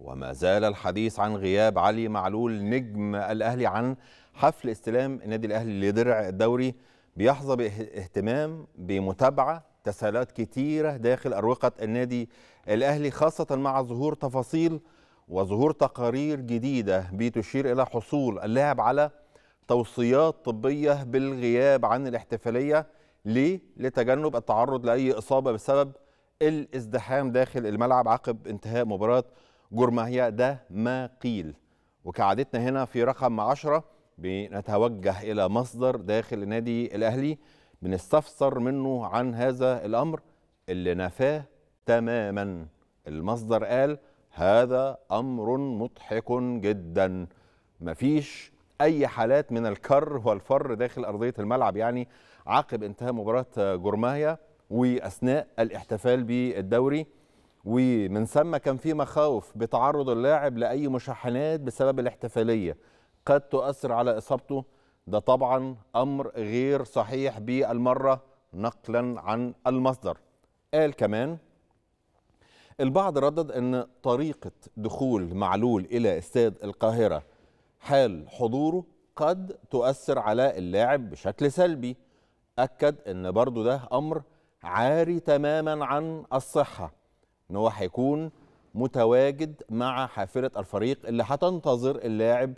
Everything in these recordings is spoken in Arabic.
وما زال الحديث عن غياب علي معلول نجم الأهلي عن حفل استلام النادي الأهلي لدرع الدوري بيحظى باهتمام بمتابعة تساؤلات كتيرة داخل أروقة النادي الأهلي خاصة مع ظهور تفاصيل وظهور تقارير جديدة بتشير إلى حصول اللاعب على توصيات طبية بالغياب عن الاحتفالية ليه؟ لتجنب التعرض لأي إصابة بسبب الازدحام داخل الملعب عقب انتهاء مباراة جرمهيا ده ما قيل وكعادتنا هنا في رقم 10 بنتوجه إلى مصدر داخل النادي الأهلي بنستفسر منه عن هذا الأمر اللي نفاه تماما المصدر قال هذا أمر مضحك جدا مفيش أي حالات من الكر والفر داخل أرضية الملعب يعني عقب انتهاء مباراة جرماهيا وأثناء الاحتفال بالدوري ومن ثم كان في مخاوف بتعرض اللاعب لاي مشاحنات بسبب الاحتفاليه قد تؤثر على اصابته ده طبعا امر غير صحيح بالمره نقلا عن المصدر قال كمان البعض ردد ان طريقه دخول معلول الى استاد القاهره حال حضوره قد تؤثر على اللاعب بشكل سلبي اكد ان برضو ده امر عاري تماما عن الصحه ان هو هيكون متواجد مع حافله الفريق اللي هتنتظر اللاعب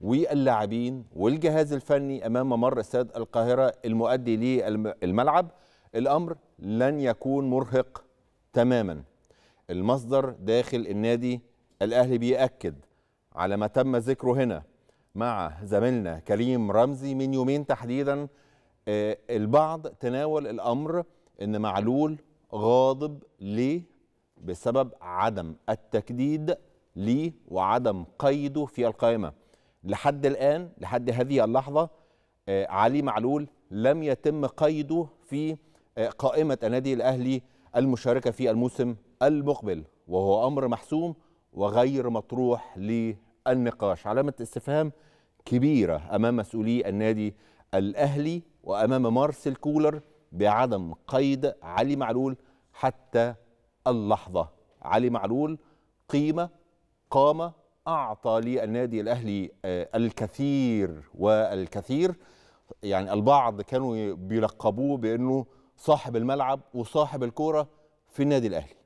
واللاعبين والجهاز الفني امام ممر استاد القاهره المؤدي للملعب الامر لن يكون مرهق تماما المصدر داخل النادي الاهلي بيأكد على ما تم ذكره هنا مع زميلنا كريم رمزي من يومين تحديدا آه، البعض تناول الامر ان معلول غاضب ليه بسبب عدم التجديد ليه وعدم قيده في القائمة لحد الآن لحد هذه اللحظة آه، علي معلول لم يتم قيده في آه، قائمة النادي الأهلي المشاركة في الموسم المقبل وهو أمر محسوم وغير مطروح للنقاش علامة استفهام كبيرة أمام مسؤولي النادي الأهلي وأمام مارسيل كولر بعدم قيد علي معلول حتى اللحظة علي معلول قيمة قام أعطى للنادي الأهلي آه، الكثير والكثير يعني البعض كانوا بيلقبوه بأنه صاحب الملعب وصاحب الكورة في النادي الأهلي